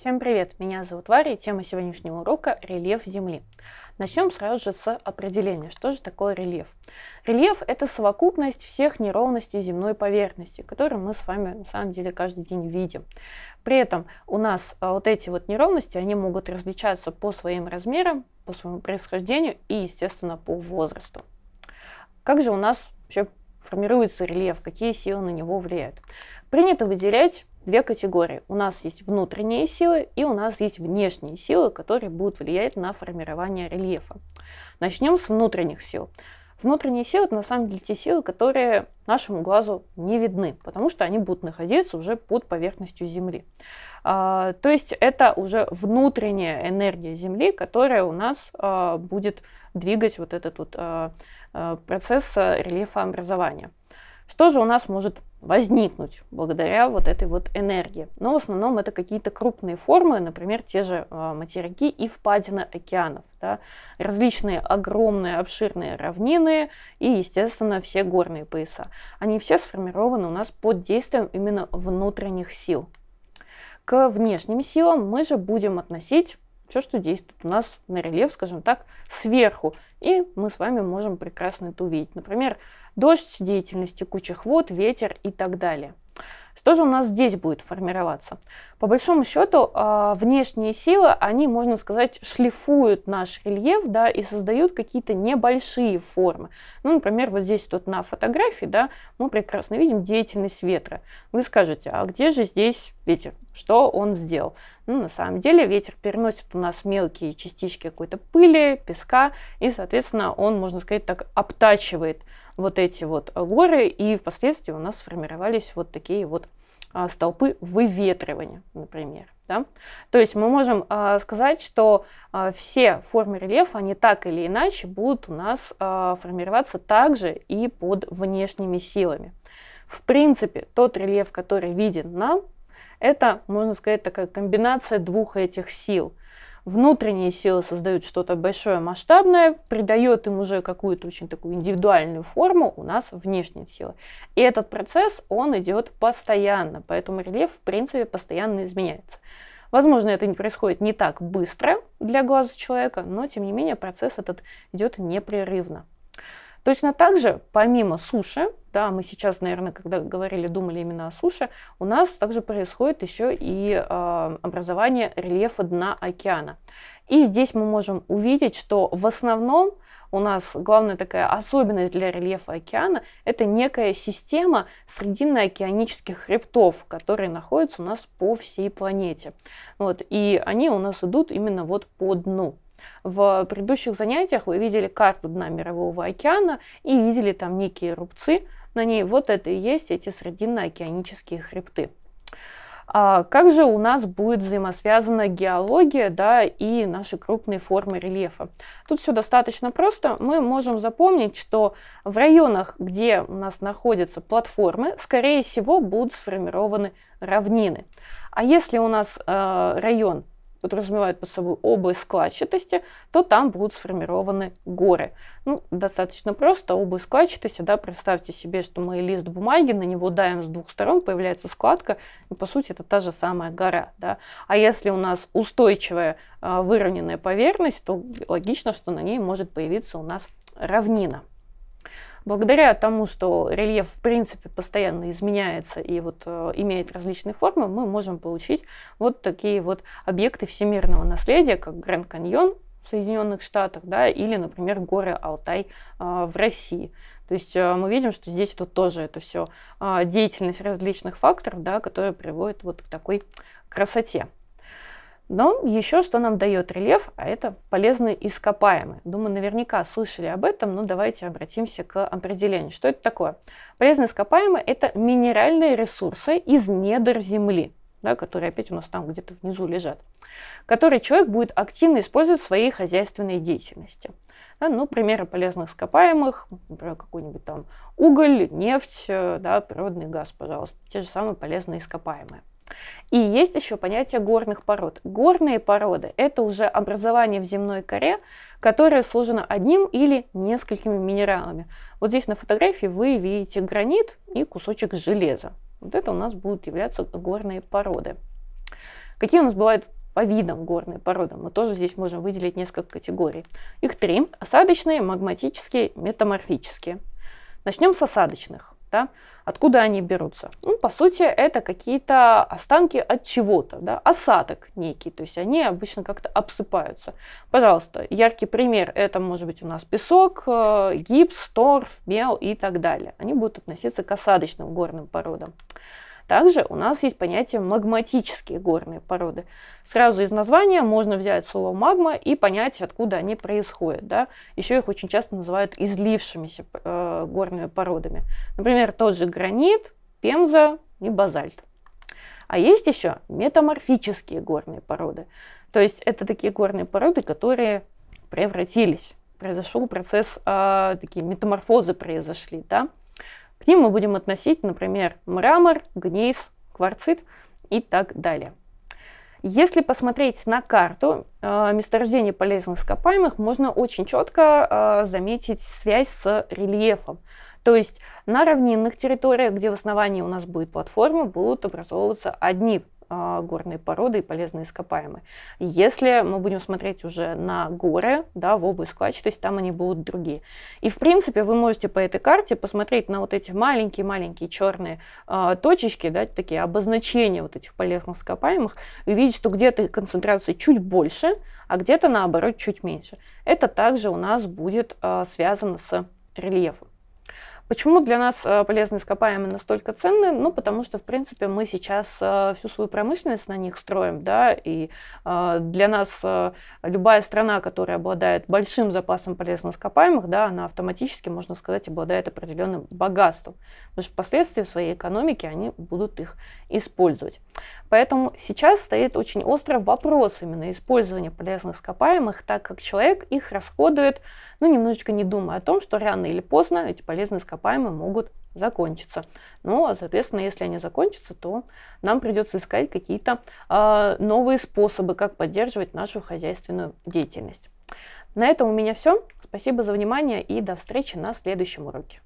Всем привет, меня зовут Варя и тема сегодняшнего урока – рельеф Земли. Начнем сразу же с определения, что же такое рельеф. Рельеф – это совокупность всех неровностей земной поверхности, которые мы с вами на самом деле каждый день видим. При этом у нас а, вот эти вот неровности, они могут различаться по своим размерам, по своему происхождению и, естественно, по возрасту. Как же у нас вообще формируется рельеф, какие силы на него влияют. Принято выделять две категории. У нас есть внутренние силы и у нас есть внешние силы, которые будут влиять на формирование рельефа. Начнем с внутренних сил. Внутренние силы – это на самом деле те силы, которые нашему глазу не видны, потому что они будут находиться уже под поверхностью Земли. А, то есть это уже внутренняя энергия Земли, которая у нас а, будет двигать вот этот вот а, а процесс а, рельефа образования. Что же у нас может возникнуть благодаря вот этой вот энергии? Но в основном это какие-то крупные формы, например, те же а, материки и впадины океанов, да? различные огромные обширные равнины и, естественно, все горные пояса. Они все сформированы у нас под действием именно внутренних сил. К внешним силам мы же будем относить все, что действует у нас на рельеф, скажем так, сверху. И мы с вами можем прекрасно это увидеть. Например, дождь, деятельность текучих вод, ветер и так далее. Что же у нас здесь будет формироваться? По большому счету, а, внешние силы, они, можно сказать, шлифуют наш рельеф, да, и создают какие-то небольшие формы. Ну, например, вот здесь тут на фотографии, да, мы прекрасно видим деятельность ветра. Вы скажете, а где же здесь ветер? Что он сделал? Ну, на самом деле ветер переносит у нас мелкие частички какой-то пыли, песка, и, соответственно, он, можно сказать, так обтачивает вот эти вот э, горы, и впоследствии у нас сформировались вот такие вот а, столпы выветривания, например. Да? То есть мы можем а, сказать, что а, все формы рельефа, они так или иначе будут у нас а, формироваться также и под внешними силами. В принципе, тот рельеф, который виден нам, это, можно сказать, такая комбинация двух этих сил. Внутренние силы создают что-то большое, масштабное, придает им уже какую-то очень такую индивидуальную форму у нас внешние силы. И этот процесс, он идет постоянно, поэтому рельеф, в принципе, постоянно изменяется. Возможно, это не происходит не так быстро для глаза человека, но, тем не менее, процесс этот идет непрерывно. Точно так же, помимо суши, да, мы сейчас, наверное, когда говорили, думали именно о суше, у нас также происходит еще и э, образование рельефа дна океана. И здесь мы можем увидеть, что в основном у нас главная такая особенность для рельефа океана – это некая система срединно-океанических хребтов, которые находятся у нас по всей планете. Вот, и они у нас идут именно вот по дну. В предыдущих занятиях вы видели карту дна Мирового океана и видели там некие рубцы на ней. Вот это и есть эти срединно-океанические хребты. А как же у нас будет взаимосвязана геология да, и наши крупные формы рельефа? Тут все достаточно просто. Мы можем запомнить, что в районах, где у нас находятся платформы, скорее всего будут сформированы равнины. А если у нас э, район подразумевают под собой область складчатости, то там будут сформированы горы. Ну, достаточно просто. Область складчатости, да, представьте себе, что мы лист бумаги, на него даем с двух сторон, появляется складка, и по сути это та же самая гора. Да. А если у нас устойчивая а, выровненная поверхность, то логично, что на ней может появиться у нас равнина благодаря тому, что рельеф в принципе постоянно изменяется и вот э, имеет различные формы, мы можем получить вот такие вот объекты всемирного наследия, как Гранд Каньон в Соединенных Штатах, да, или, например, горы Алтай э, в России. То есть э, мы видим, что здесь тут тоже это все деятельность различных факторов, да, которые приводит вот к такой красоте. Но еще что нам дает рельеф, а это полезные ископаемые. Думаю, наверняка слышали об этом, но давайте обратимся к определению. Что это такое? Полезные ископаемые – это минеральные ресурсы из недр земли, да, которые опять у нас там где-то внизу лежат, которые человек будет активно использовать в своей хозяйственной деятельности. Да, ну, примеры полезных ископаемых, например, какой-нибудь там уголь, нефть, э, да, природный газ, пожалуйста, те же самые полезные ископаемые. И есть еще понятие горных пород. Горные породы – это уже образование в земной коре, которое служено одним или несколькими минералами. Вот здесь на фотографии вы видите гранит и кусочек железа. Вот это у нас будут являться горные породы. Какие у нас бывают по видам горные породы? Мы тоже здесь можем выделить несколько категорий. Их три – осадочные, магматические, метаморфические. Начнем с осадочных да? Откуда они берутся? Ну, по сути, это какие-то останки от чего-то, да? осадок некий, то есть они обычно как-то обсыпаются. Пожалуйста, яркий пример, это может быть у нас песок, э, гипс, торф, мел и так далее. Они будут относиться к осадочным горным породам. Также у нас есть понятие магматические горные породы. Сразу из названия можно взять слово магма и понять, откуда они происходят. Да? Еще их очень часто называют излившимися э, горными породами. Например, тот же гранит, пемза и базальт. А есть еще метаморфические горные породы. То есть это такие горные породы, которые превратились. Произошел процесс, э, такие метаморфозы произошли, да. К ним мы будем относить, например, мрамор, гнейс, кварцит и так далее. Если посмотреть на карту э, месторождения полезных ископаемых, можно очень четко э, заметить связь с рельефом. То есть на равнинных территориях, где в основании у нас будет платформа, будут образовываться одни а, горные породы и полезные ископаемые. Если мы будем смотреть уже на горы, да, в область Кач, то есть там они будут другие. И, в принципе, вы можете по этой карте посмотреть на вот эти маленькие-маленькие черные э, точечки, да, такие обозначения вот этих полезных ископаемых, и видеть, что где-то концентрация чуть больше, а где-то, наоборот, чуть меньше. Это также у нас будет э, связано с рельефом. Почему для нас э, полезные ископаемые настолько ценны? Ну, потому что, в принципе, мы сейчас э, всю свою промышленность на них строим, да, и э, для нас любая страна, которая обладает большим запасом полезных ископаемых, да, она автоматически, можно сказать, обладает определенным богатством, потому что впоследствии в своей экономике они будут их использовать. Поэтому сейчас стоит очень острый вопрос именно использования полезных ископаемых, так как человек их расходует, ну, немножечко не думая о том, что рано или поздно эти полезные ископаемые ископаемые могут закончиться. Ну, а соответственно, если они закончатся, то нам придется искать какие-то э, новые способы, как поддерживать нашу хозяйственную деятельность. На этом у меня все. Спасибо за внимание и до встречи на следующем уроке.